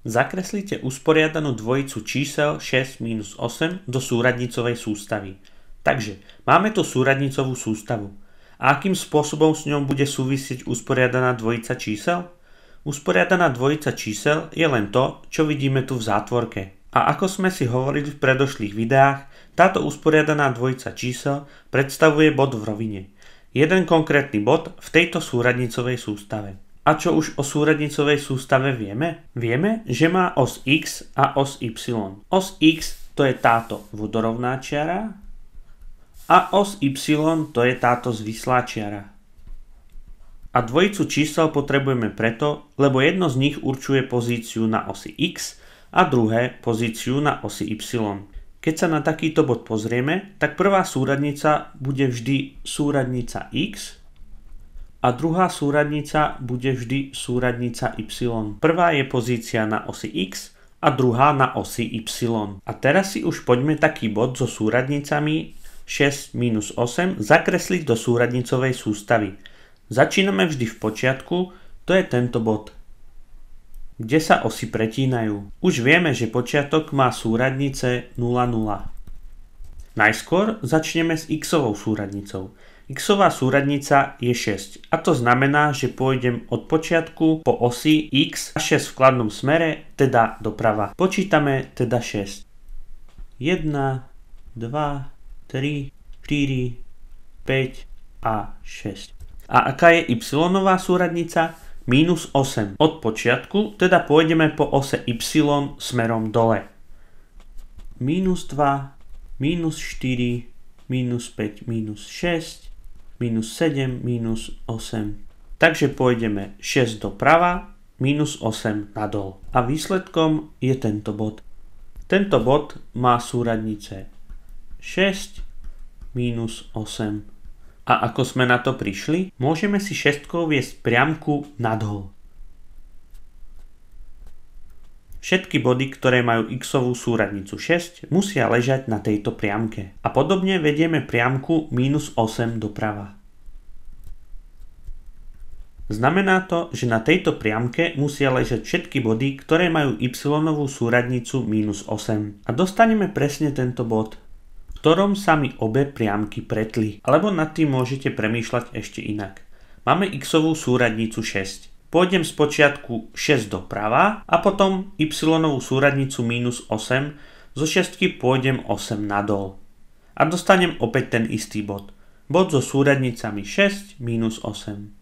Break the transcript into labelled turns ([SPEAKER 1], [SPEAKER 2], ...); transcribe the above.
[SPEAKER 1] Zakreslite usporiadanú dvojicu čísel 6 minus 8 do súradnicovej sústavy. Takže máme tu súradnicovú sústavu. A akým spôsobom s ňou bude súvisieť usporiadaná dvojica čísel? Usporiadaná dvojica čísel je len to, čo vidíme tu v zátvorke. A ako sme si hovorili v predošlých videách, táto usporiadaná dvojica čísel predstavuje bod v rovine. Jeden konkrétny bod v tejto súradnicovej sústave. A čo už o súradnicovej sústave vieme? Vieme, že má os x a os y. Os x to je táto vodorovná čiara a os y to je táto zvislá čiara. A dvojicu čísel potrebujeme preto, lebo jedno z nich určuje pozíciu na osi x a druhé pozíciu na osi y. Keď sa na takýto bod pozrieme, tak prvá súradnica bude vždy súradnica x a druhá súradnica bude vždy súradnica y. Prvá je pozícia na osi x a druhá na osi y. A teraz si už poďme taký bod so súradnicami 6 minus 8 zakresliť do súradnicovej sústavy. Začíname vždy v počiatku, to je tento bod, kde sa osy pretínajú. Už vieme, že počiatok má súradnice 0, 0. Najskôr začneme s x-ovou súradnicou. Xová súradnica je 6 a to znamená, že pôjdem od počiatku po osi x a 6 v kladnom smere, teda doprava. Počítame teda 6. 1, 2, 3, 4, 5 a 6. A aká je y súradnica? Minus 8. Od počiatku teda pôjdeme po ose y smerom dole. Minus 2, minus 4, minus 5, minus 6, minus 7, minus 8. Takže pôjdeme 6 doprava, minus 8 nadol. A výsledkom je tento bod. Tento bod má súradnice 6, minus 8. A ako sme na to prišli? Môžeme si šestkou viesť priamku nadhol. Všetky body, ktoré majú x súradnicu 6, musia ležať na tejto priamke. A podobne vedieme priamku minus 8 doprava. Znamená to, že na tejto priamke musia ležať všetky body, ktoré majú y súradnicu minus 8. A dostaneme presne tento bod, v ktorom sa mi obe priamky pretli. Alebo nad tým môžete premýšľať ešte inak. Máme x súradnicu 6 pôjdem z počiatku 6 doprava a potom y súradnicu minus 8, zo 6 pôjdem 8 nadol. A dostanem opäť ten istý bod. Bod so súradnicami 6 minus 8.